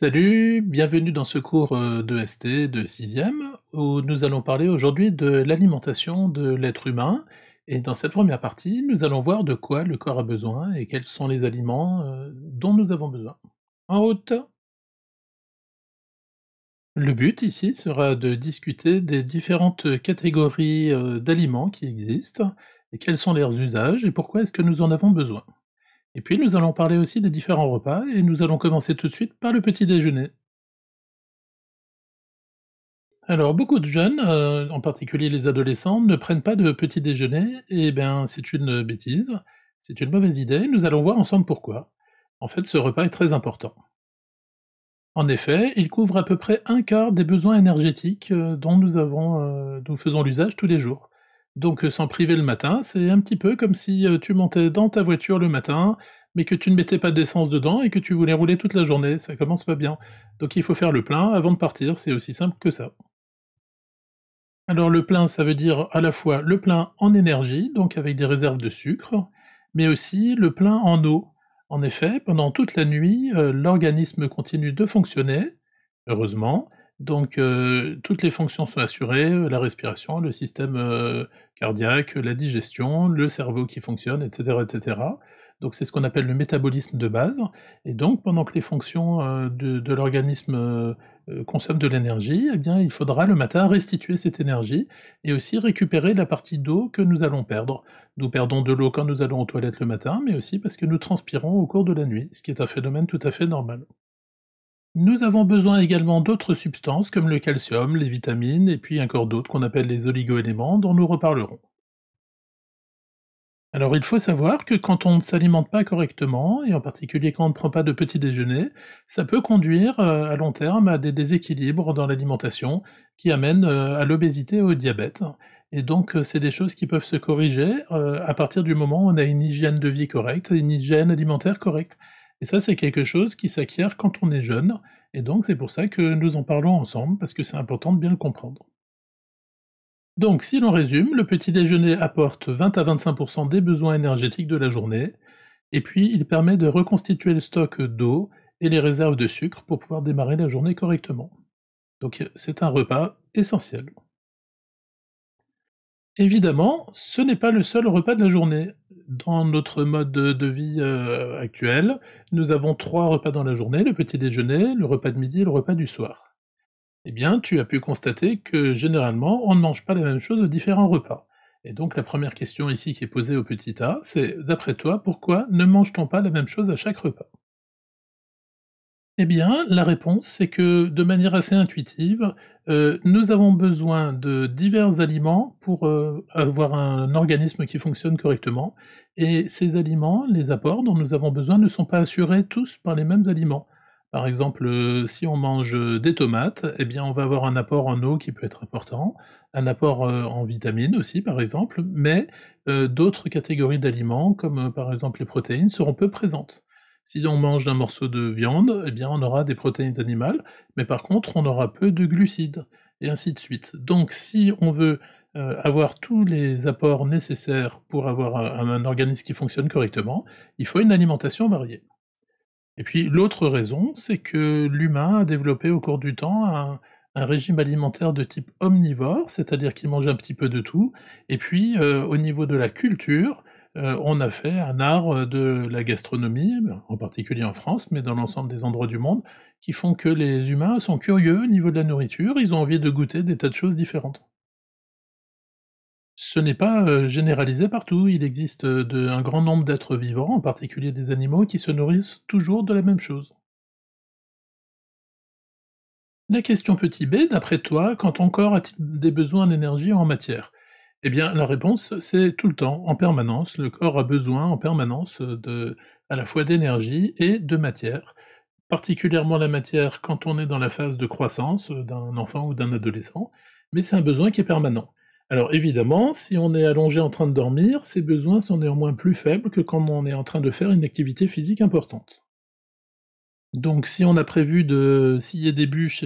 Salut, bienvenue dans ce cours euh, de ST de 6e où nous allons parler aujourd'hui de l'alimentation de l'être humain et dans cette première partie nous allons voir de quoi le corps a besoin et quels sont les aliments euh, dont nous avons besoin. En route Le but ici sera de discuter des différentes catégories euh, d'aliments qui existent et quels sont leurs usages et pourquoi est-ce que nous en avons besoin. Et puis nous allons parler aussi des différents repas, et nous allons commencer tout de suite par le petit déjeuner. Alors beaucoup de jeunes, euh, en particulier les adolescents, ne prennent pas de petit déjeuner, et eh bien c'est une bêtise, c'est une mauvaise idée, nous allons voir ensemble pourquoi. En fait ce repas est très important. En effet, il couvre à peu près un quart des besoins énergétiques euh, dont nous, avons, euh, nous faisons l'usage tous les jours. Donc euh, s'en priver le matin, c'est un petit peu comme si euh, tu montais dans ta voiture le matin, mais que tu ne mettais pas d'essence dedans et que tu voulais rouler toute la journée, ça commence pas bien. Donc il faut faire le plein avant de partir, c'est aussi simple que ça. Alors le plein, ça veut dire à la fois le plein en énergie, donc avec des réserves de sucre, mais aussi le plein en eau. En effet, pendant toute la nuit, euh, l'organisme continue de fonctionner, heureusement, donc euh, toutes les fonctions sont assurées, la respiration, le système euh, cardiaque, la digestion, le cerveau qui fonctionne, etc. etc. Donc c'est ce qu'on appelle le métabolisme de base. Et donc pendant que les fonctions euh, de, de l'organisme consomment de l'énergie, eh bien il faudra le matin restituer cette énergie et aussi récupérer la partie d'eau que nous allons perdre. Nous perdons de l'eau quand nous allons aux toilettes le matin, mais aussi parce que nous transpirons au cours de la nuit, ce qui est un phénomène tout à fait normal. Nous avons besoin également d'autres substances comme le calcium, les vitamines et puis encore d'autres qu'on appelle les oligoéléments dont nous reparlerons. Alors il faut savoir que quand on ne s'alimente pas correctement, et en particulier quand on ne prend pas de petit déjeuner, ça peut conduire euh, à long terme à des déséquilibres dans l'alimentation qui amènent euh, à l'obésité et au diabète. Et donc euh, c'est des choses qui peuvent se corriger à partir du moment où on a une hygiène de vie correcte, une hygiène alimentaire correcte. Et ça, c'est quelque chose qui s'acquiert quand on est jeune, et donc c'est pour ça que nous en parlons ensemble, parce que c'est important de bien le comprendre. Donc, si l'on résume, le petit déjeuner apporte 20 à 25% des besoins énergétiques de la journée, et puis il permet de reconstituer le stock d'eau et les réserves de sucre pour pouvoir démarrer la journée correctement. Donc c'est un repas essentiel. Évidemment, ce n'est pas le seul repas de la journée dans notre mode de, vie euh, actuel, nous avons trois repas dans la journée, le petit déjeuner, le repas de midi et le repas du soir. Eh bien, tu as pu constater que généralement, on ne mange pas la même chose aux différents repas. Et donc la première question ici qui est posée au petit A, c'est d'après toi, pourquoi ne mange-t-on pas la même chose à chaque repas eh bien, la réponse, c'est que de manière assez intuitive, euh, nous avons besoin de divers aliments pour euh, avoir un organisme qui fonctionne correctement. Et ces aliments, les apports dont nous avons besoin, ne sont pas assurés tous par les mêmes aliments. Par exemple, euh, si on mange des tomates, eh bien, on va avoir un apport en eau qui peut être important, un apport en vitamines aussi, par exemple, mais d'autres catégories d'aliments, comme par exemple les protéines, seront peu présentes. Si on mange d'un morceau de viande, eh bien on aura des protéines animales, mais par contre on aura peu de glucides, et ainsi de suite. Donc si on veut euh, avoir tous les apports nécessaires pour avoir un, organisme qui fonctionne correctement, il faut une alimentation variée. Et puis l'autre raison, c'est que l'humain a développé au cours du temps un, régime alimentaire de type omnivore, c'est-à-dire qu'il mange un petit peu de tout, et puis euh, au niveau de la culture, euh, on a fait un art euh, de la gastronomie, en particulier en France, mais dans l'ensemble des endroits du monde, qui font que les humains sont curieux au niveau de la nourriture, ils ont envie de goûter des tas de choses différentes. Ce n'est pas euh, généralisé partout, il existe un grand nombre d'êtres vivants, en particulier des animaux, qui se nourrissent toujours de la même chose. La question petit b, d'après toi, quand ton corps a-t-il des besoins d'énergie en matière eh bien, la réponse, c'est tout le temps, en permanence. Le corps a besoin en permanence de, à la fois d'énergie et de matière, particulièrement la matière quand on est dans la phase de croissance euh, d'un enfant ou d'un adolescent, mais c'est un besoin qui est permanent. Alors évidemment, si on est allongé en train de dormir, ces besoins sont néanmoins plus faibles que quand on est en train de faire une activité physique importante. Donc si on a prévu de scier des bûches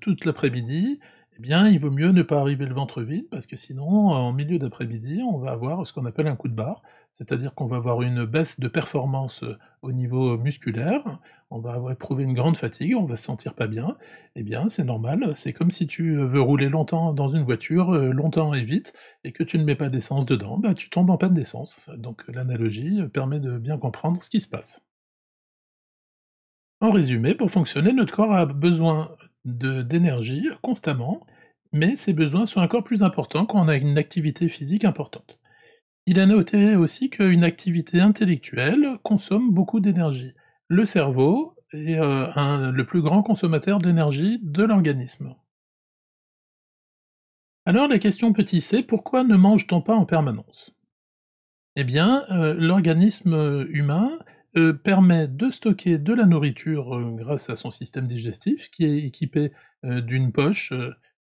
toute l'après-midi, eh bien, il vaut mieux ne pas arriver le ventre vide, parce que sinon, euh, en milieu d'après-midi, on va avoir ce qu'on appelle un coup de barre, c'est-à-dire qu'on va avoir une baisse de performance euh, au niveau musculaire, on va éprouver une grande fatigue, on va se sentir pas bien, eh bien c'est normal, c'est comme si tu euh, veux rouler longtemps dans une voiture, longtemps et vite, et que tu ne mets pas d'essence dedans, bah, tu tombes en panne d'essence. Donc l'analogie permet de bien comprendre ce qui se passe. En résumé, pour fonctionner, notre corps a besoin de d'énergie constamment, mais ses besoins sont encore plus importants quand on a une activité physique importante. Il a noté aussi qu'une activité intellectuelle consomme beaucoup d'énergie. Le cerveau est euh, le plus grand consommateur d'énergie de l'organisme. Alors la question petit c, pourquoi ne mange-t-on pas en permanence Eh bien, euh, l'organisme humain euh, permet de stocker de la nourriture euh, grâce à son système digestif qui est équipé euh, d'une poche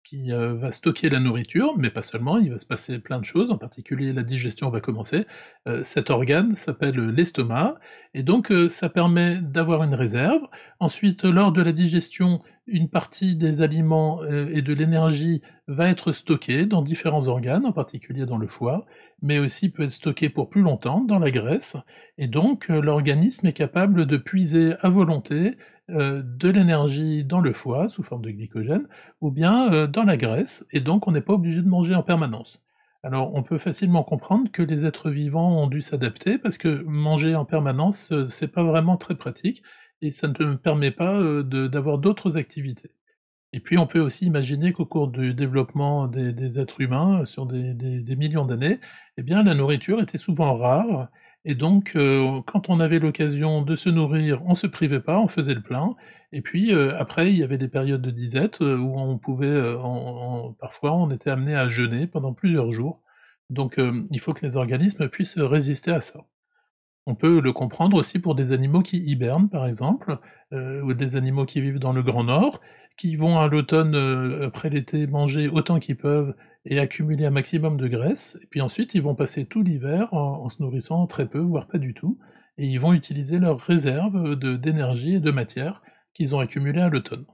qui euh, va stocker la nourriture, mais pas seulement, il va se passer plein de choses, en particulier la digestion va commencer. Euh, cet organe s'appelle l'estomac, et donc euh, ça permet d'avoir une réserve. Ensuite, lors de la digestion, une partie des aliments et de l'énergie va être stockée dans différents organes, en particulier dans le foie, mais aussi peut être stockée pour plus longtemps dans la graisse, et donc l'organisme est capable de puiser à volonté euh, de l'énergie dans le foie sous forme de glycogène ou bien euh, dans la graisse, et donc on n'est pas obligé de manger en permanence. Alors on peut facilement comprendre que les êtres vivants ont dû s'adapter parce que manger en permanence, ce euh, c'est pas vraiment très pratique et ça ne te permet pas d'avoir d'autres activités. Et puis on peut aussi imaginer qu'au cours du développement des, êtres humains sur des, des millions d'années, eh bien la nourriture était souvent rare et donc, euh, quand on avait l'occasion de se nourrir, on se privait pas, on faisait le plein. Et puis euh, après, il y avait des périodes de disette euh, où on pouvait, parfois, on était amené à jeûner pendant plusieurs jours. Donc, il faut que les organismes puissent résister à ça. On peut le comprendre aussi pour des animaux qui hibernent, par exemple, euh, ou des animaux qui vivent dans le Grand Nord, qui vont à l'automne, euh, après l'été, manger autant qu'ils peuvent et accumuler un maximum de graisse. Et puis ensuite, ils vont passer tout l'hiver en, en, se nourrissant très peu, voire pas du tout. Et ils vont utiliser leurs réserves d'énergie et de matière qu'ils ont accumulées à l'automne.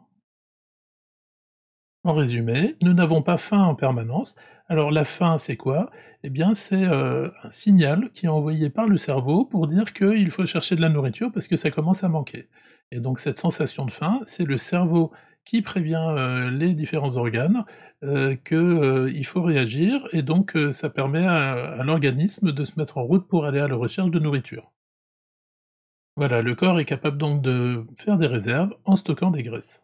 En résumé, nous n'avons pas faim en permanence. Alors la faim, c'est quoi Eh bien, c'est euh, un signal qui est envoyé par le cerveau pour dire qu'il faut chercher de la nourriture parce que ça commence à manquer. Et donc cette sensation de faim, c'est le cerveau qui prévient euh, les différents organes euh, qu'il faut réagir et donc ça permet à l'organisme de se mettre en route pour aller à la recherche de nourriture. Voilà, le corps est capable donc de faire des réserves en stockant des graisses.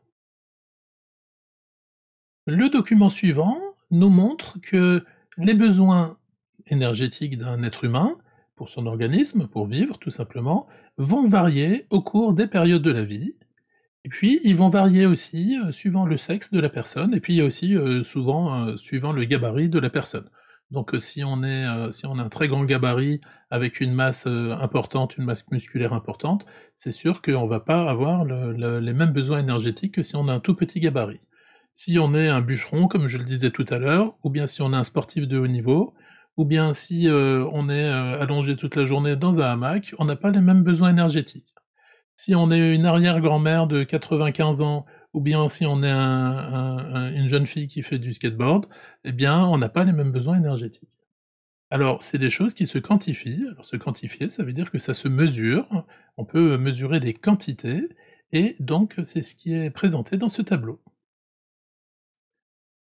Le document suivant nous montre que les besoins énergétiques d'un être humain, pour son organisme, pour vivre tout simplement, vont varier au cours des périodes de la vie. Et puis, ils vont varier aussi euh, suivant le sexe de la personne, et puis aussi euh, souvent euh, suivant le gabarit de la personne. Donc si on, est, si on a un très grand gabarit avec une masse importante, une masse musculaire importante, c'est sûr qu'on ne va pas avoir les mêmes besoins énergétiques que si on a un tout petit gabarit. Si on est un bûcheron, comme je le disais tout à l'heure, ou bien si on est un sportif de haut niveau, ou bien si euh, on est euh, allongé toute la journée dans un hamac, on n'a pas les mêmes besoins énergétiques. Si on est une arrière-grand-mère de 95 ans, ou bien si on est une jeune fille qui fait du skateboard, eh bien, on n'a pas les mêmes besoins énergétiques. Alors, c'est des choses qui se quantifient. Alors, se quantifier, ça veut dire que ça se mesure. On peut mesurer des quantités, et donc, c'est ce qui est présenté dans ce tableau.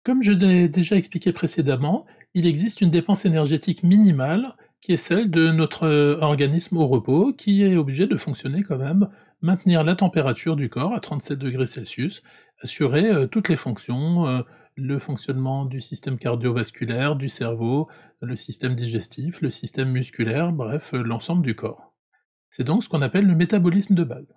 Comme je l'ai déjà expliqué précédemment, il existe une dépense énergétique minimale qui est celle de notre euh, organisme au repos, qui est obligé de fonctionner quand même, maintenir la température du corps à 37 degrés Celsius, assurer euh, toutes les fonctions, euh, le fonctionnement du système cardiovasculaire, du cerveau, le système digestif, le système musculaire, bref, l'ensemble du corps. C'est donc ce qu'on appelle le métabolisme de base.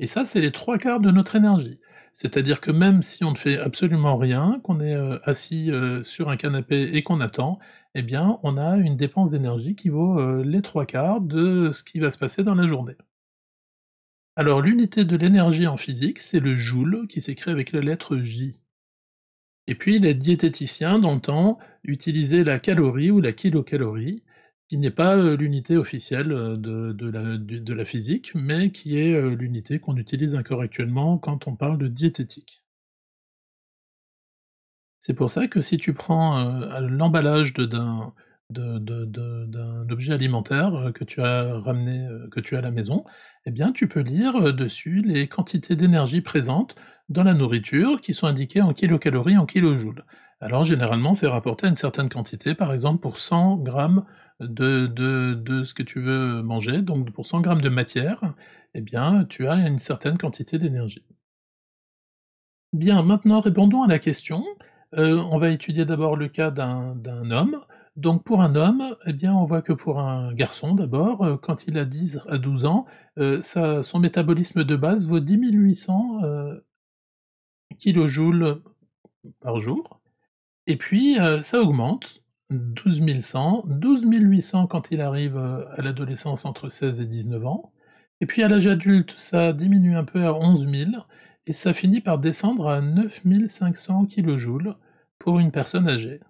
Et ça, c'est les trois quarts de notre énergie. C'est-à-dire que même si on ne fait absolument rien, qu'on est euh, assis euh, sur un canapé et qu'on attend, eh bien, on a une dépense d'énergie qui vaut euh, les trois quarts de ce qui va se passer dans la journée. Alors, l'unité de l'énergie en physique, c'est le joule qui s'écrit avec la lettre J. Et puis, les diététiciens, dans le utilisaient la calorie ou la kilocalorie qui n'est pas euh, l'unité officielle euh, de, la, physique, mais qui est euh, l'unité qu'on utilise encore quand on parle de diététique. C'est pour ça que si tu prends l'emballage d'un objet alimentaire que tu as ramené, que tu as à la maison, eh bien tu peux lire dessus les quantités d'énergie présentes dans la nourriture qui sont indiquées en kilocalories, en kilojoules. Alors généralement c'est rapporté à une certaine quantité, par exemple pour 100 grammes de, de, ce que tu veux manger. Donc pour 100 grammes de matière, eh bien, tu as une certaine quantité d'énergie. Bien, maintenant répondons à la question. Euh, on va étudier d'abord le cas d'un homme. Donc pour un homme, eh bien, on voit que pour un garçon d'abord, euh, quand il a 10 à 12 ans, euh, son métabolisme de base vaut 10 800 euh, kilojoules par jour. Et puis, ça augmente 12 100, 12 800 quand il arrive euh, à l'adolescence entre 16 et 19 ans, et puis à l'âge adulte, ça diminue un peu à 11 000, et ça finit par descendre à 9 500 kJ pour une personne âgée.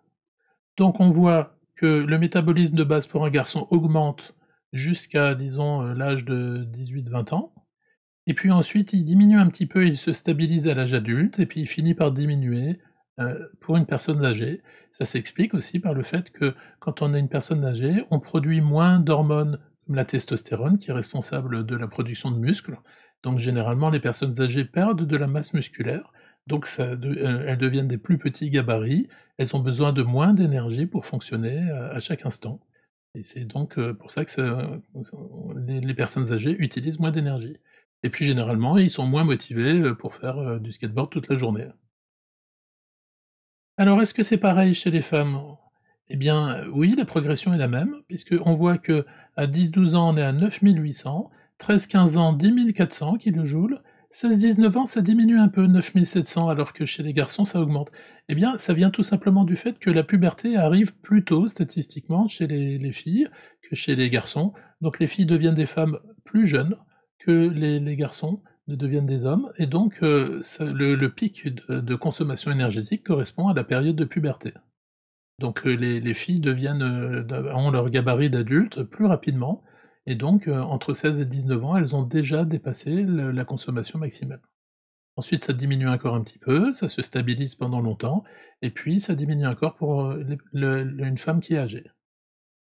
Donc on voit que le métabolisme de base pour un garçon augmente jusqu'à, disons, euh, l'âge de 18-20 ans, et puis ensuite il diminue un petit peu, il se stabilise à l'âge adulte, et puis il finit par diminuer euh, pour une personne âgée. Ça s'explique aussi par le fait que quand on est une personne âgée, on produit moins d'hormones comme la testostérone qui est responsable de la production de muscles. Donc généralement, les personnes âgées perdent de la masse musculaire, donc euh, elles deviennent des plus petits gabarits, elles ont besoin de moins d'énergie pour fonctionner euh, à chaque instant. Et c'est donc pour ça que les personnes âgées utilisent moins d'énergie. Et puis généralement, ils sont moins motivés pour faire du skateboard toute la journée. Alors, est-ce que c'est pareil chez les femmes? Eh bien, euh, oui, la progression est la même, puisqu'on voit que à 10-12 ans, on est à 9800, 13-15 ans, 10 400 kilojoules, 16-19 ans, ça diminue un peu, 9700, alors que chez les garçons, ça augmente. Eh bien, ça vient tout simplement du fait que la puberté arrive plus tôt, statistiquement, chez les, filles que chez les garçons. Donc, les filles deviennent des femmes plus jeunes que les garçons, deviennent des hommes, et donc euh, le, pic de, consommation énergétique correspond à la période de puberté. Donc euh, les, filles deviennent, euh, ont leur gabarit d'adultes plus rapidement, et donc entre 16 et 19 ans, elles ont déjà dépassé la consommation maximale. Ensuite, ça diminue encore un petit peu, ça se stabilise pendant longtemps, et puis ça diminue encore pour une femme qui est âgée.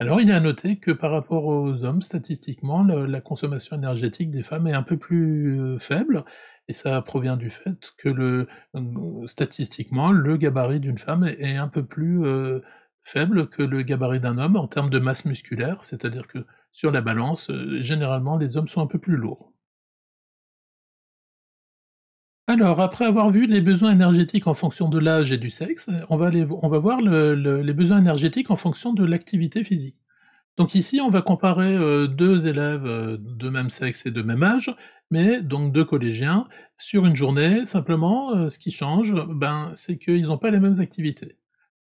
Alors, il est à noter que par rapport aux hommes, statistiquement, la consommation énergétique des femmes est un peu plus euh, faible, et ça provient du fait que euh, statistiquement, le gabarit d'une femme est, un peu plus euh, faible que le gabarit d'un homme en termes de masse musculaire, c'est-à-dire que sur la balance, généralement, les hommes sont un peu plus lourds. Alors, après avoir vu les besoins énergétiques en fonction de l'âge et du sexe, on va, voir les besoins énergétiques en fonction de l'activité physique. Donc ici, on va comparer euh, deux élèves euh, de même sexe et de même âge, mais donc deux collégiens, sur une journée, simplement, euh, ce qui change, ben, c'est qu'ils n'ont pas les mêmes activités.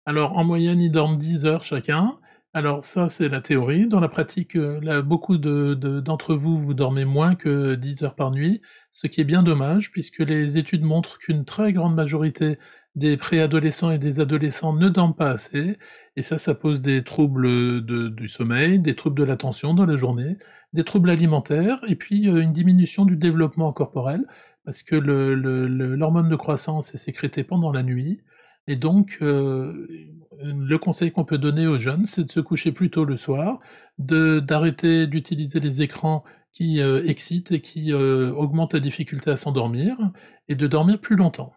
Alors, en moyenne, ils dorment 10 heures chacun, alors ça, c'est la théorie. Dans la pratique, euh, beaucoup d'entre vous, vous dormez moins que 10 heures par nuit, ce qui est bien dommage, puisque les études montrent qu'une très grande majorité des préadolescents et des adolescents ne dorment pas assez, et ça, ça pose des troubles du sommeil, des troubles de l'attention dans la journée, des troubles alimentaires, et puis euh, une diminution du développement corporel, parce que l'hormone de croissance est sécrétée pendant la nuit, et donc, euh, le conseil qu'on peut donner aux jeunes, c'est de se coucher plus tôt le soir, d'arrêter d'utiliser les écrans qui euh, excitent et qui euh, augmentent la difficulté à s'endormir, et de dormir plus longtemps.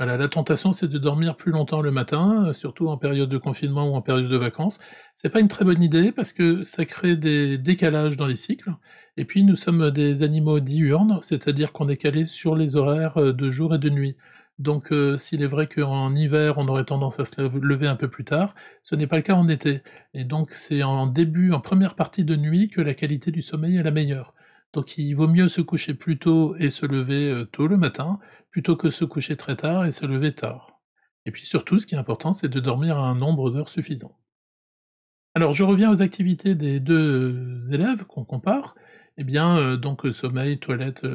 Voilà, la tentation, c'est de dormir plus longtemps le matin, surtout en période de confinement ou en période de vacances. n'est pas une très bonne idée parce que ça crée des décalages dans les cycles. Et puis, nous sommes des animaux diurnes, c'est-à-dire qu'on est calé sur les horaires de jour et de nuit. Donc euh, s'il est vrai qu'en hiver, on aurait tendance à se lever un peu plus tard, ce n'est pas le cas en été. Et donc c'est en début, en première partie de nuit, que la qualité du sommeil est la meilleure. Donc il vaut mieux se coucher plus tôt et se lever euh, tôt le matin, plutôt que se coucher très tard et se lever tard. Et puis surtout, ce qui est important, c'est de dormir un nombre d'heures suffisant. Alors je reviens aux activités des deux euh, élèves qu'on compare. Eh bien, donc sommeil, toilette,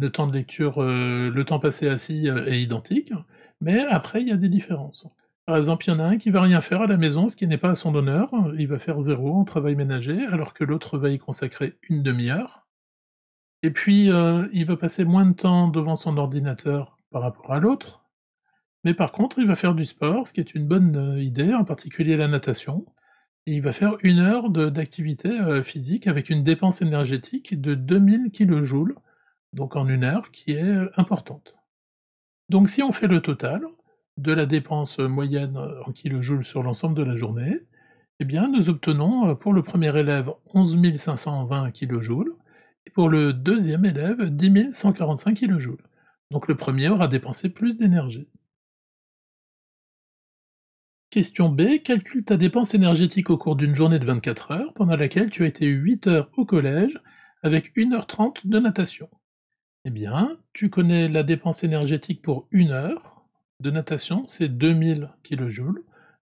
le temps de lecture, euh, le temps passé assis euh, est identique, mais après, il y a des différences. Par exemple, il y en a un qui va rien faire à la maison, ce qui n'est pas à son honneur, il va faire zéro en travail ménager, alors que l'autre va y consacrer une demi-heure. Et puis, euh, il va passer moins de temps devant son ordinateur par rapport à l'autre, mais par contre, il va faire du sport, ce qui est une bonne idée, en particulier la natation, et il va faire une heure d'activité physique avec une dépense énergétique de 2000 kJ, donc en une heure, qui est euh, importante. Donc si on fait le total de la dépense euh, moyenne euh, en kilojoules sur l'ensemble de la journée, eh bien nous obtenons pour le premier élève 11 520 kilojoules et pour le deuxième élève 10 145 kilojoules. Donc le premier aura dépensé plus d'énergie. Question B. Calcule ta dépense énergétique au cours d'une journée de 24 heures pendant laquelle tu as été 8 heures au collège avec 1h30 de natation. Eh bien, tu connais la dépense énergétique pour une heure de natation, c'est 2000 kJ.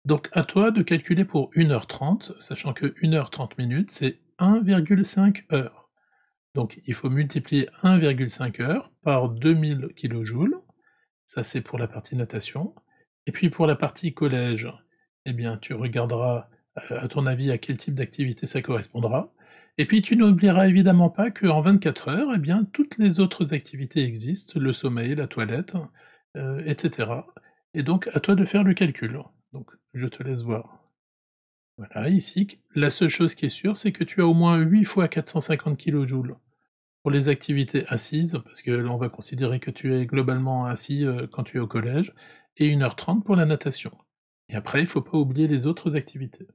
Donc à toi de calculer pour 1h30, sachant que 1h30 minutes, c'est 1,5 heure. Donc il faut multiplier 1,5 heure par 2000 kJ, Ça c'est pour la partie natation. Et puis pour la partie collège, eh bien tu regarderas euh, à ton avis à quel type d'activité ça correspondra. Et puis tu n'oublieras évidemment pas qu'en 24 heures, eh bien, toutes les autres activités existent, le sommeil, la toilette, euh, etc. Et donc à toi de faire le calcul. Donc je te laisse voir. Voilà, ici, la seule chose qui est sûre, c'est que tu as au moins 8 fois 450 kJ pour les activités assises, parce que là on va considérer que tu es globalement assis euh, quand tu es au collège, et 1h30 pour la natation. Et après, il ne faut pas oublier les autres activités.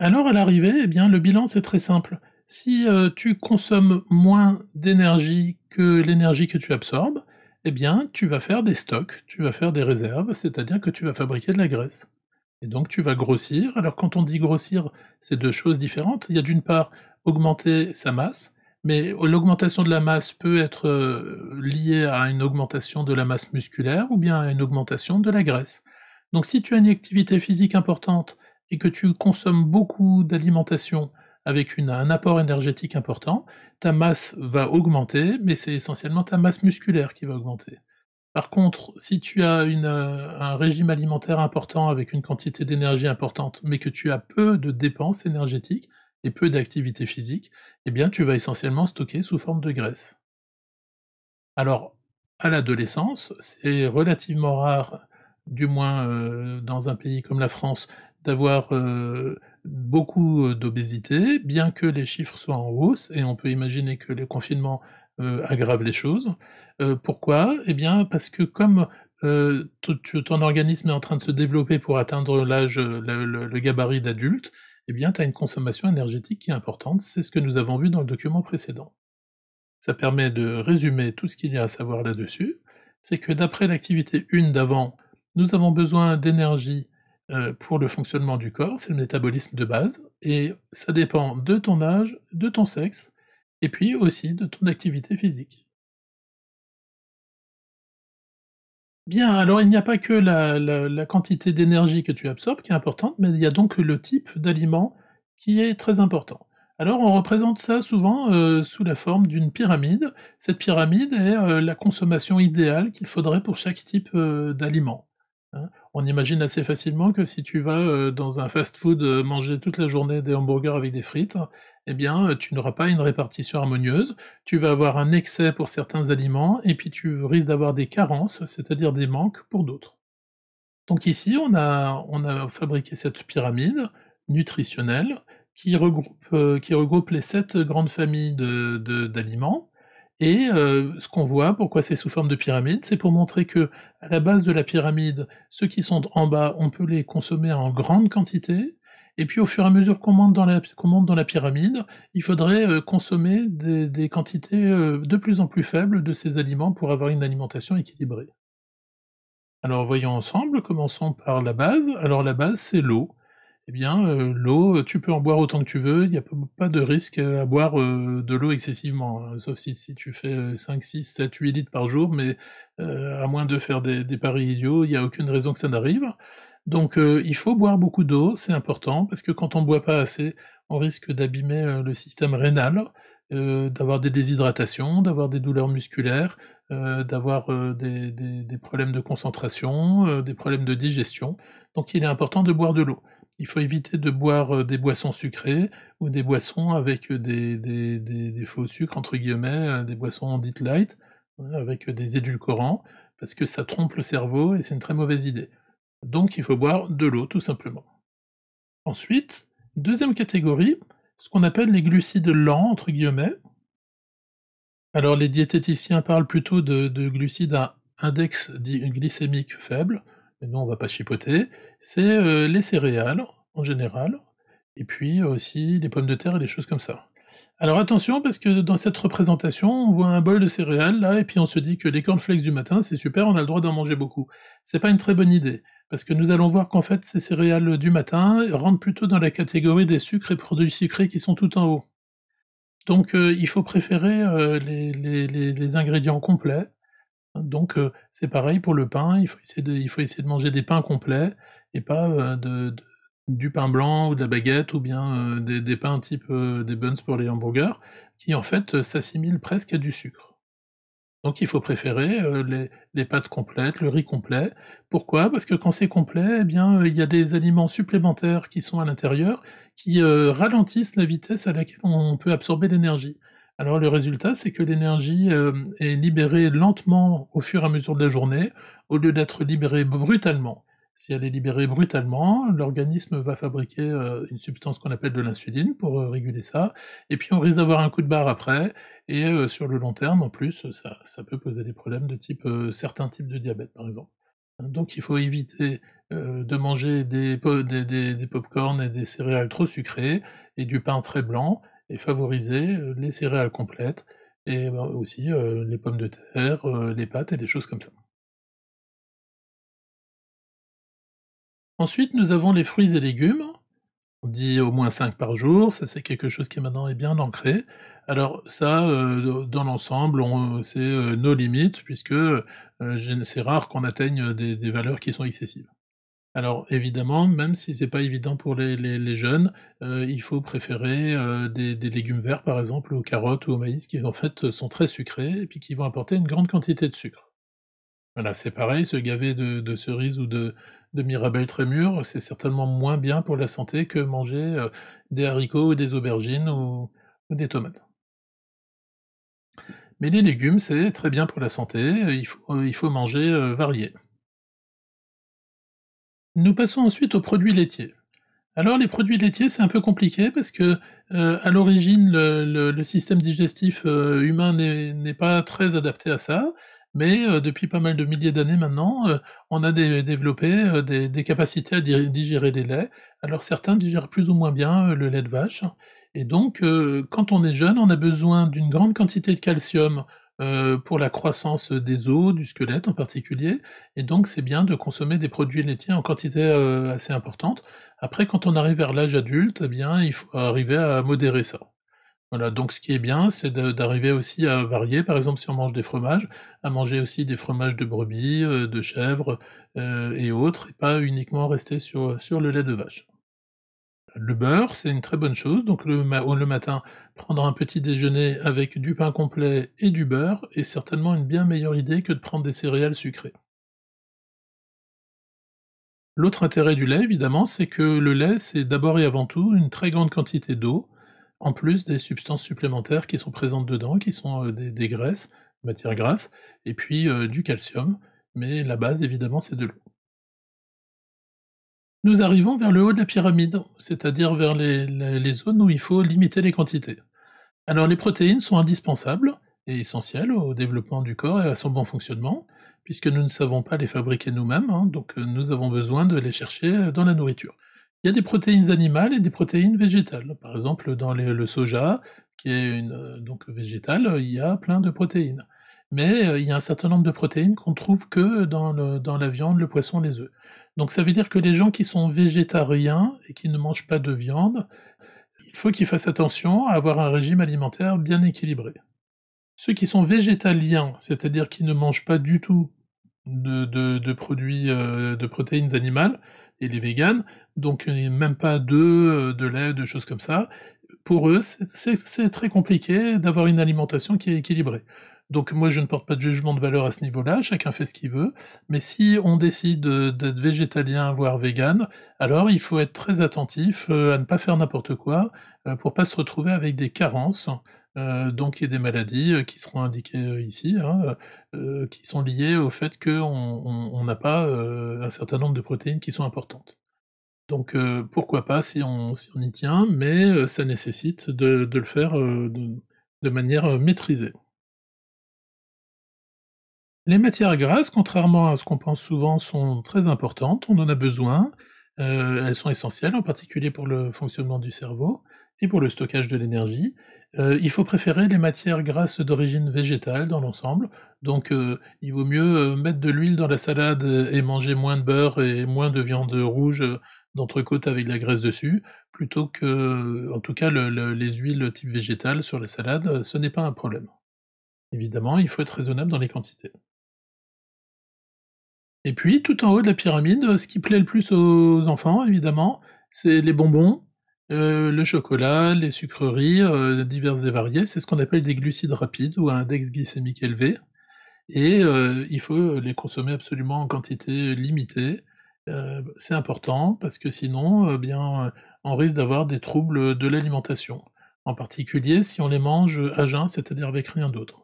Alors à l'arrivée, eh bien, le bilan c'est très simple. Si euh, tu consommes moins d'énergie que l'énergie que tu absorbes, eh bien, tu vas faire des stocks, tu vas faire des réserves, c'est-à-dire que tu vas fabriquer de la graisse. Et donc tu vas grossir. Alors quand on dit grossir, c'est deux choses différentes. Il y a d'une part augmenter sa masse, mais l'augmentation de la masse peut être euh, liée à une augmentation de la masse musculaire ou bien à une augmentation de la graisse. Donc si tu as une activité physique importante et que tu consommes beaucoup d'alimentation avec un apport énergétique important, ta masse va augmenter, mais c'est essentiellement ta masse musculaire qui va augmenter. Par contre, si tu as euh, un régime alimentaire important avec une quantité d'énergie importante, mais que tu as peu de dépenses énergétiques et peu d'activité physique, eh bien tu vas essentiellement stocker sous forme de graisse. Alors, à l'adolescence, c'est relativement rare, du moins euh, dans un pays comme la France, d'avoir euh, beaucoup euh, d'obésité, bien que les chiffres soient en hausse, et on peut imaginer que le confinement euh, aggrave les choses. pourquoi Eh bien, parce que comme ton organisme est en train de se développer pour atteindre l'âge, le, gabarit d'adulte, eh bien, tu as une consommation énergétique qui est importante. C'est ce que nous avons vu dans le document précédent. Ça permet de résumer tout ce qu'il y a à savoir là-dessus. C'est que d'après l'activité 1 d'avant, nous avons besoin d'énergie euh, pour le fonctionnement du corps, c'est le métabolisme de base, et ça dépend de ton âge, de ton sexe, et puis aussi de ton activité physique. Bien, alors il n'y a pas que la, quantité d'énergie que tu absorbes qui est importante, mais il y a donc le type d'aliment qui est très important. Alors on représente ça souvent euh, sous la forme d'une pyramide. Cette pyramide est euh, la consommation idéale qu'il faudrait pour chaque type d'aliment. Hein. on imagine assez facilement que si tu vas euh, dans un fast-food euh, manger toute la journée des hamburgers avec des frites, eh bien, euh, tu n'auras pas une répartition harmonieuse. Tu vas avoir un excès pour certains aliments et puis tu risques d'avoir des carences, c'est-à-dire des manques pour d'autres. Donc ici, on a, fabriqué cette pyramide nutritionnelle qui regroupe les sept grandes familles d'aliments et euh, ce qu'on voit, pourquoi c'est sous forme de pyramide, c'est pour montrer que à la base de la pyramide, ceux qui sont en bas, on peut les consommer en grande quantité. Et puis au fur et à mesure qu'on monte dans la, pyramide, il faudrait euh, consommer des, quantités euh, de plus en plus faibles de ces aliments pour avoir une alimentation équilibrée. Alors voyons ensemble, commençons par la base. Alors la base, c'est l'eau eh bien, euh, l'eau, tu peux en boire autant que tu veux, il n'y a pas de risque euh, à boire euh, de l'eau excessivement, hein, sauf si, tu fais 5, 6, 7, 8 litres par jour, mais à moins de faire des, paris idiots, il n'y a aucune raison que ça n'arrive. Donc il faut boire beaucoup d'eau, c'est important, parce que quand on ne boit pas assez, on risque d'abîmer le système rénal, d'avoir des déshydratations, d'avoir des douleurs musculaires, d'avoir des, problèmes de concentration, des problèmes de digestion. Donc il est important de boire de l'eau. Il faut éviter de boire euh, des boissons sucrées ou des boissons avec euh, des, faux sucres, entre guillemets, hein, des boissons dites light, hein, avec euh, des édulcorants, parce que ça trompe le cerveau et c'est une très mauvaise idée. Donc il faut boire de l'eau, tout simplement. Ensuite, deuxième catégorie, ce qu'on appelle les glucides lents, entre guillemets. Alors les diététiciens parlent plutôt de, de glucides à index glycémique faible, nous on va pas chipoter, c'est euh, les céréales en général, et puis euh, aussi les pommes de terre et les choses comme ça. Alors attention, parce que dans cette représentation, on voit un bol de céréales là, et puis on se dit que les cornflakes du matin, c'est super, on a le droit d'en manger beaucoup. C'est pas une très bonne idée, parce que nous allons voir qu'en fait, ces céréales du matin rentrent plutôt dans la catégorie des sucres et produits sucrés qui sont tout en haut. Donc euh, il faut préférer les, ingrédients complets, donc euh, c'est pareil pour le pain, il faut, essayer de, manger des pains complets et pas euh, du pain blanc ou de la baguette ou bien euh, des, pains type des buns pour les hamburgers qui en fait s'assimilent presque à du sucre. Donc il faut préférer les, les, pâtes complètes, le riz complet. Pourquoi Parce que quand c'est complet, eh bien il y a des aliments supplémentaires qui sont à l'intérieur qui ralentissent la vitesse à laquelle on peut absorber l'énergie. Alors le résultat, c'est que l'énergie euh, est libérée lentement au fur et à mesure de la journée, au lieu d'être libérée brutalement. Si elle est libérée brutalement, l'organisme va fabriquer euh, une substance qu'on appelle de l'insuline pour euh, réguler ça, et puis on risque d'avoir un coup de barre après, et sur le long terme, en plus, ça, peut poser des problèmes de type certains types de diabète, par exemple. Donc il faut éviter de manger des, popcorns des pop et des céréales trop sucrées, et du pain très blanc, et favoriser les céréales complètes et ben, aussi les pommes de terre, les pâtes et des choses comme ça. Ensuite, nous avons les fruits et légumes. On dit au moins 5 par jour, ça c'est quelque chose qui maintenant est bien ancré. Alors ça, dans l'ensemble, c'est nos limites, puisque c'est rare qu'on atteigne des valeurs qui sont excessives. Alors évidemment, même si c'est pas évident pour les, jeunes, euh, il faut préférer, euh, des légumes verts, par exemple, aux carottes ou au maïs qui, en fait, sont très sucrés et puis qui vont apporter une grande quantité de sucre. Voilà, c'est pareil, se gaver de cerises ou de mirabelles très mûres, c'est certainement moins bien pour la santé que manger, euh, des haricots ou des aubergines ou des tomates. Mais les légumes, c'est très bien pour la santé, il faut manger, variés. varié. Nous passons ensuite aux produits laitiers. Alors les produits laitiers, c'est un peu compliqué parce que euh, à l'origine, le, système digestif euh, humain n'est pas très adapté à ça. Mais euh, depuis pas mal de milliers d'années maintenant, on a développé des, des, capacités à digérer des laits. Alors certains digèrent plus ou moins bien le lait de vache. Et donc, quand on est jeune, on a besoin d'une grande quantité de calcium euh, pour la croissance des os, du squelette en particulier. Et donc, c'est bien de consommer des produits laitiers en quantité euh, assez importante. Après, quand on arrive vers l'âge adulte, eh bien, il faut arriver à modérer ça. Voilà, donc ce qui est bien, c'est d'arriver aussi à varier. Par exemple, si on mange des fromages, à manger aussi des fromages de brebis, euh, de chèvres et autres, et pas uniquement rester sur le lait de vache le beurre, c'est une très bonne chose. Donc le, matin, prendre un petit déjeuner avec du pain complet et du beurre est certainement une bien meilleure idée que de prendre des céréales sucrées. L'autre intérêt du lait, évidemment, c'est que le lait, c'est d'abord et avant tout une très grande quantité d'eau, en plus des substances supplémentaires qui sont présentes dedans, qui sont euh, des, graisses, matières grasses, et puis euh, du calcium. Mais la base, évidemment, c'est de l'eau nous arrivons vers le haut de la pyramide, c'est-à-dire vers les, zones où il faut limiter les quantités. Alors les protéines sont indispensables et essentielles au développement du corps et à son bon fonctionnement, puisque nous ne savons pas les fabriquer nous-mêmes, hein, donc euh, nous avons besoin de les chercher euh, dans la nourriture. Il y a des protéines animales et des protéines végétales. Par exemple, dans le soja, qui est une, euh, donc végétale, il y a plein de protéines. Mais il y a un certain nombre de protéines qu'on trouve que dans la viande, le poisson, les œufs. Donc ça veut dire que les gens qui sont végétariens et qui ne mangent pas de viande, il faut qu'ils fassent attention à avoir un régime alimentaire bien équilibré. Ceux qui sont végétaliens, c'est-à-dire qui ne mangent pas du tout de, produits euh, de protéines animales, et les véganes, donc euh, même pas d'œufs, euh, de lait, de choses comme ça, pour eux, c'est très compliqué d'avoir une alimentation qui est équilibrée. Donc moi, je ne porte pas de jugement de valeur à ce niveau-là, chacun fait ce qu'il veut. Mais si on décide d'être végétalien, voire vegan, alors il faut être très attentif euh, à ne pas faire n'importe quoi euh, pour ne pas se retrouver avec des carences. Euh, donc il y a des maladies qui seront indiquées ici, hein, qui sont liées au fait qu'on n'a pas un certain nombre de protéines qui sont importantes. Donc pourquoi pas si on, y tient, mais ça nécessite de, le faire de manière maîtrisée. Les matières grasses, contrairement à ce qu'on pense souvent, sont très importantes, on en a besoin, euh, elles sont essentielles, en particulier pour le fonctionnement du cerveau et pour le stockage de l'énergie. Euh, il faut préférer les matières grasses d'origine végétale dans l'ensemble, donc euh, il vaut mieux mettre de l'huile dans la salade et manger moins de beurre et moins de viande rouge d'entrecôte avec de la graisse dessus, plutôt que, en tout cas, les huiles type végétale sur la salade, ce n'est pas un problème. Évidemment, il faut être raisonnable dans les quantités. Et puis, tout en haut de la pyramide, ce qui plaît le plus aux enfants, évidemment, c'est les bonbons, euh, le chocolat, les sucreries euh, diverses et variées. C'est ce qu'on appelle des glucides rapides ou un index glycémique élevé. Et euh, il faut les consommer absolument en quantité limitée. c'est important parce que sinon, bien, on risque d'avoir des troubles de l'alimentation. En particulier si on les mange à jeun, c'est-à-dire avec rien d'autre.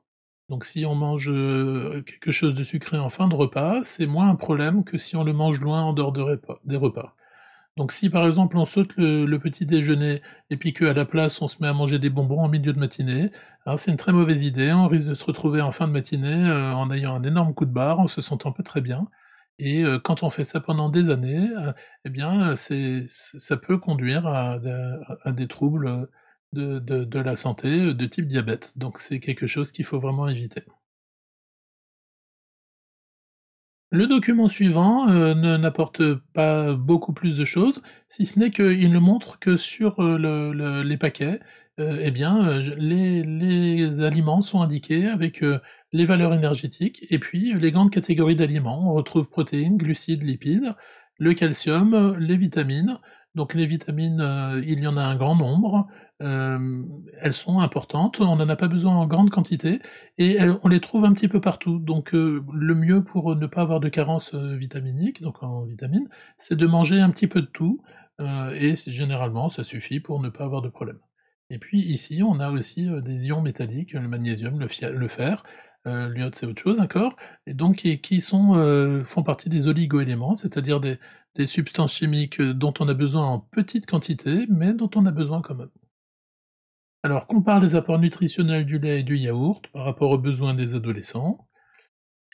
Donc si on mange euh, quelque chose de sucré en fin de repas, c'est moins un problème que si on le mange loin en dehors des repas. Donc si par exemple on saute le, petit déjeuner et puis qu'à la place on se met à manger des bonbons en milieu de matinée, hein, c'est une très mauvaise idée, on risque de se retrouver en fin de matinée euh, en ayant un énorme coup de barre, en se sentant pas très bien. Et euh, quand on fait ça pendant des années, eh bien ça peut conduire à, à des troubles de, la santé euh, de type diabète. Donc c'est quelque chose qu'il faut vraiment éviter. Le document suivant euh, ne n'apporte pas beaucoup plus de choses, si ce n'est qu'il ne montre que sur euh, les paquets, eh bien, les, aliments sont indiqués avec les valeurs énergétiques et puis les grandes catégories d'aliments. On retrouve protéines, glucides, lipides, le calcium, les vitamines. Donc les vitamines, il y en a un grand nombre. Euh, elles sont importantes, on n'en a pas besoin en grande quantité et on les trouve un petit peu partout. Donc euh, le mieux pour ne pas avoir de carence euh, vitaminique, donc en vitamine, c'est de manger un petit peu de tout et généralement ça suffit pour ne pas avoir de problème. Et puis ici on a aussi des ions métalliques, le magnésium, le, fer, l'iode c'est autre chose encore, et donc qui, sont, font partie des oligoéléments, c'est-à-dire des, des substances chimiques dont on a besoin en petite quantité, mais dont on a besoin quand même. Alors, compare les apports nutritionnels du lait et du yaourt par rapport aux besoins des adolescents.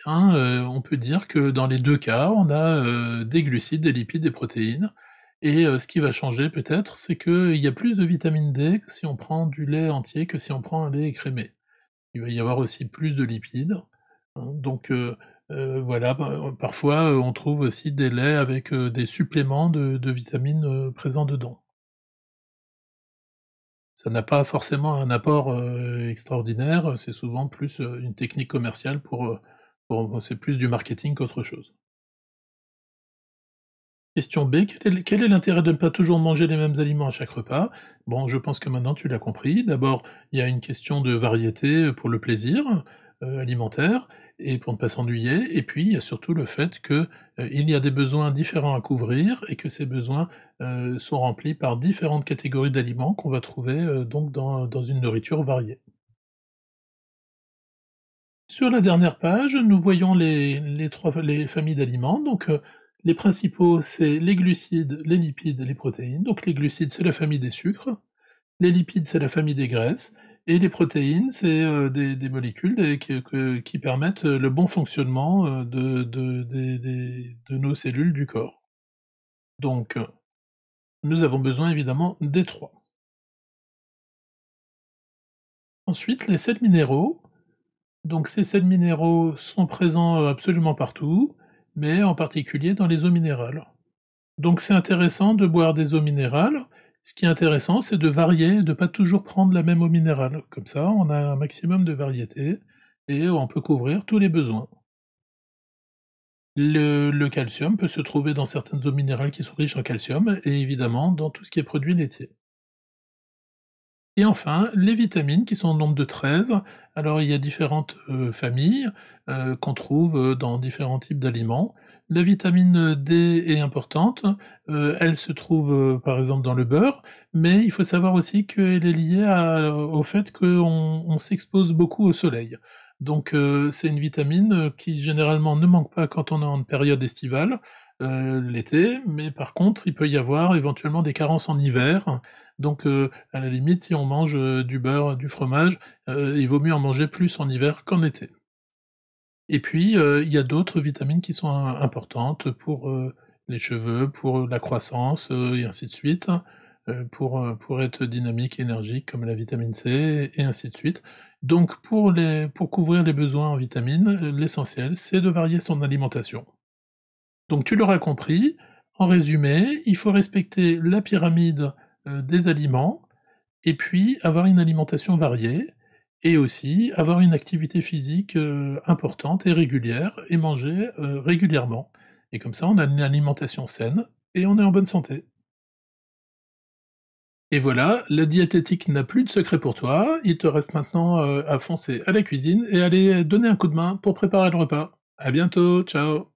Hein, euh, on peut dire que dans les deux cas, on a euh, des glucides, des lipides, des protéines. Et euh, ce qui va changer peut-être, c'est qu'il y a plus de vitamine D si on prend du lait entier que si on prend un lait écrémé. Il va y avoir aussi plus de lipides. Hein. donc voilà, parfois on trouve aussi des laits avec des suppléments de, de vitamines présents dedans ça n'a pas forcément un apport euh, extraordinaire, c'est souvent plus euh, une technique commerciale pour, euh, c'est plus du marketing qu'autre chose. Question B, quel est l'intérêt de ne pas toujours manger les mêmes aliments à chaque repas Bon, je pense que maintenant tu l'as compris. D'abord, il y a une question de variété pour le plaisir alimentaire, et pour ne pas s'ennuyer. Et puis, il y a surtout le fait qu'il euh, y a des besoins différents à couvrir et que ces besoins euh, sont remplis par différentes catégories d'aliments qu'on va trouver euh, donc dans, une nourriture variée. Sur la dernière page, nous voyons les, trois familles d'aliments. Donc, les principaux, c'est les glucides, les lipides, les protéines. Donc, les glucides, c'est la famille des sucres. Les lipides, c'est la famille des graisses. Et les protéines, c'est euh, des, molécules qui, permettent euh, le bon fonctionnement euh, de, de, nos cellules du corps. Donc, nous avons besoin évidemment des trois. Ensuite, les sels minéraux. Donc, ces sels minéraux sont présents absolument partout, mais en particulier dans les eaux minérales. Donc, c'est intéressant de boire des eaux minérales ce qui est intéressant, c'est de varier, de pas toujours prendre la même eau minérale. Comme ça, on a un maximum de variété et on peut couvrir tous les besoins. Le, calcium peut se trouver dans certaines eaux minérales qui sont riches en calcium et évidemment dans tout ce qui est produit laitier. Et enfin, les vitamines qui sont au nombre de 13. Alors il y a différentes euh, familles euh, qu'on trouve euh, dans différents types d'aliments. La vitamine D est importante. Euh, elle se trouve euh, par exemple dans le beurre, mais il faut savoir aussi qu'elle est liée au fait qu'on s'expose beaucoup au soleil. Donc euh, c'est une vitamine qui généralement ne manque pas quand on est en période estivale, l'été, mais par contre il peut y avoir éventuellement des carences en hiver. Donc à la limite, si on mange du beurre, du fromage, il vaut mieux en manger plus en hiver qu'en été. Et puis, euh, il y a d'autres vitamines qui sont euh, importantes pour euh, les cheveux, pour la croissance, et ainsi de suite, pour, être dynamique, énergique, comme la vitamine C, et ainsi de suite. Donc, pour, les, pour couvrir les besoins en vitamines, l'essentiel, c'est de varier son alimentation. Donc, tu l'auras compris, en résumé, il faut respecter la pyramide des aliments, et puis avoir une alimentation variée, et aussi avoir une activité physique euh, importante et régulière et manger euh, régulièrement. Et comme ça, on a une alimentation saine et on est en bonne santé. Et voilà, la diététique n'a plus de secret pour toi. Il te reste maintenant euh, à foncer à la cuisine et aller donner un coup de main pour préparer le repas. À bientôt, ciao